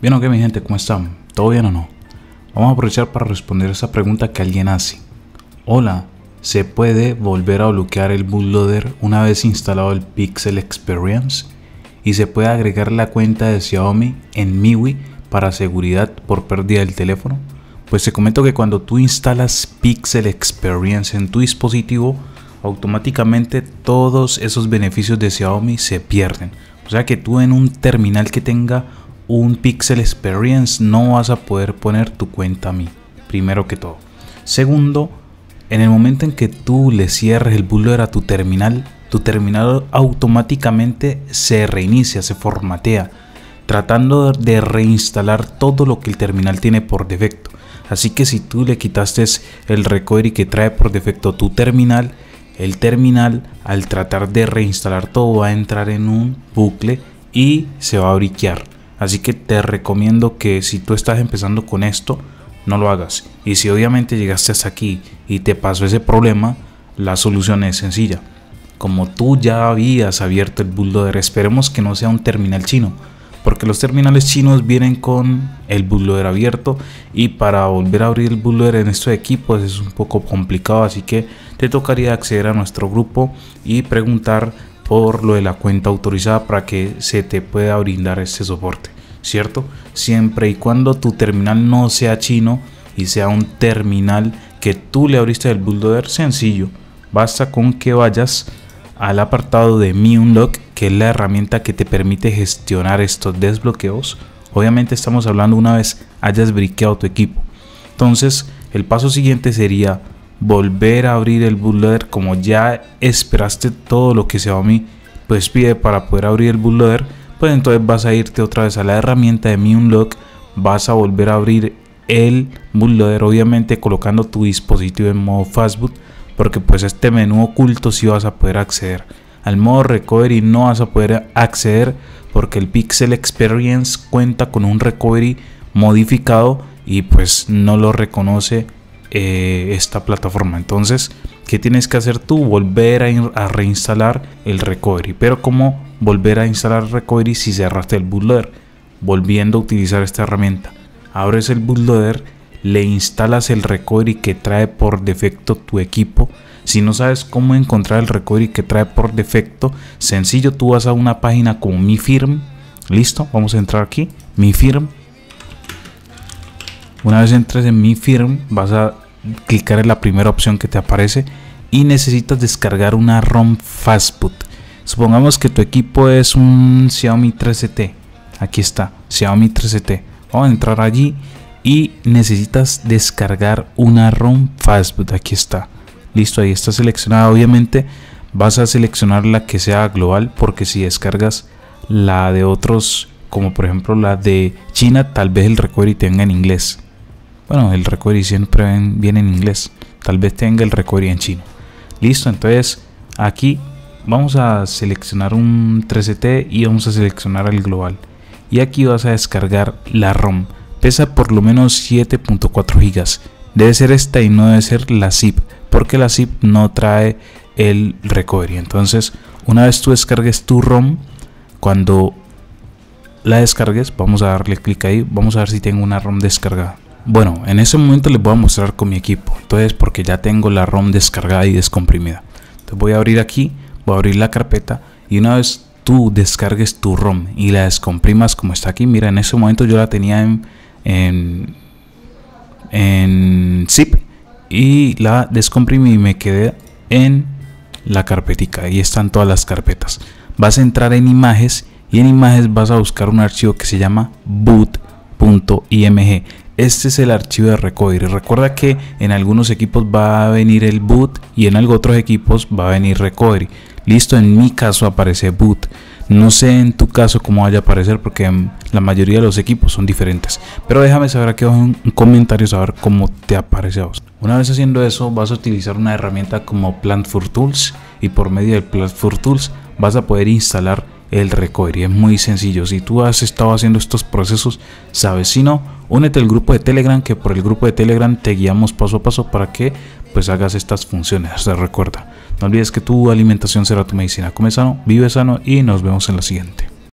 Bien, ok, mi gente, ¿cómo están? ¿Todo bien o no? Vamos a aprovechar para responder esa pregunta que alguien hace. Hola, ¿se puede volver a bloquear el bootloader una vez instalado el Pixel Experience? Y se puede agregar la cuenta de Xiaomi en MIUI para seguridad por pérdida del teléfono? Pues te comento que cuando tú instalas Pixel Experience en tu dispositivo, automáticamente todos esos beneficios de Xiaomi se pierden. O sea que tú en un terminal que tenga un Pixel Experience no vas a poder poner tu cuenta a mí, primero que todo. Segundo, en el momento en que tú le cierres el bootloader a tu terminal, tu terminal automáticamente se reinicia, se formatea, tratando de reinstalar todo lo que el terminal tiene por defecto. Así que si tú le quitaste el recovery que trae por defecto tu terminal, el terminal al tratar de reinstalar todo va a entrar en un bucle y se va a briquear. Así que te recomiendo que si tú estás empezando con esto, no lo hagas. Y si obviamente llegaste hasta aquí y te pasó ese problema, la solución es sencilla. Como tú ya habías abierto el bootloader, esperemos que no sea un terminal chino, porque los terminales chinos vienen con el bootloader abierto y para volver a abrir el bootloader en estos pues, equipos es un poco complicado, así que te tocaría acceder a nuestro grupo y preguntar por lo de la cuenta autorizada para que se te pueda brindar este soporte, ¿cierto? Siempre y cuando tu terminal no sea chino y sea un terminal que tú le abriste del bulldozer sencillo, basta con que vayas al apartado de Mi Unlock, que es la herramienta que te permite gestionar estos desbloqueos. Obviamente estamos hablando una vez hayas briqueado tu equipo. Entonces, el paso siguiente sería volver a abrir el bootloader como ya esperaste todo lo que se a mí pues pide para poder abrir el bootloader pues entonces vas a irte otra vez a la herramienta de mi unlock vas a volver a abrir el bootloader obviamente colocando tu dispositivo en modo fastboot porque pues este menú oculto si sí vas a poder acceder al modo recovery no vas a poder acceder porque el pixel experience cuenta con un recovery modificado y pues no lo reconoce eh, esta plataforma. Entonces, ¿qué tienes que hacer tú? Volver a, reinstalar el recovery. Pero ¿cómo volver a instalar recovery si cerraste el bootloader? Volviendo a utilizar esta herramienta. Abres el bootloader, le instalas el recovery que trae por defecto tu equipo. Si no sabes cómo encontrar el recovery que trae por defecto, sencillo, tú vas a una página con mi firm. Listo, vamos a entrar aquí. Mi firm una vez entres en mi firm, vas a clicar en la primera opción que te aparece y necesitas descargar una ROM Fastboot. Supongamos que tu equipo es un Xiaomi 3CT. Aquí está, Xiaomi 3 t Vamos a entrar allí y necesitas descargar una ROM Fastboot. Aquí está. Listo, ahí está seleccionada. Obviamente vas a seleccionar la que sea global porque si descargas la de otros, como por ejemplo la de China, tal vez el recovery tenga en inglés. Bueno, el recovery siempre viene en inglés. Tal vez tenga el recovery en chino. Listo, entonces aquí vamos a seleccionar un 3 e t y vamos a seleccionar el global. Y aquí vas a descargar la ROM. Pesa por lo menos 7.4 GB. Debe ser esta y no debe ser la zip, porque la zip no trae el recovery. Entonces, una vez tú descargues tu ROM, cuando la descargues, vamos a darle clic ahí, vamos a ver si tengo una ROM descargada. Bueno, en ese momento les voy a mostrar con mi equipo. Entonces, porque ya tengo la ROM descargada y descomprimida. Entonces voy a abrir aquí, voy a abrir la carpeta y una vez tú descargues tu ROM y la descomprimas como está aquí, mira, en ese momento yo la tenía en, en, zip y la descomprimí y me quedé en la carpetica. Ahí están todas las carpetas. Vas a entrar en imágenes y en imágenes vas a buscar un archivo que se llama boot.img este es el archivo de recovery. Recuerda que en algunos equipos va a venir el boot y en otros equipos va a venir recovery. Listo, en mi caso aparece boot. No sé en tu caso cómo vaya a aparecer porque la mayoría de los equipos son diferentes. Pero déjame saber aquí abajo en un comentario saber cómo te aparece a vos. Una vez haciendo eso vas a utilizar una herramienta como Plant for Tools y por medio del Plant for Tools vas a poder instalar el recovery. Es muy sencillo. Si tú has estado haciendo estos procesos, sabes. Si no, únete al grupo de Telegram, que por el grupo de Telegram te guiamos paso a paso para que pues hagas estas funciones. Se recuerda, no olvides que tu alimentación será tu medicina. Come sano, vive sano y nos vemos en la siguiente.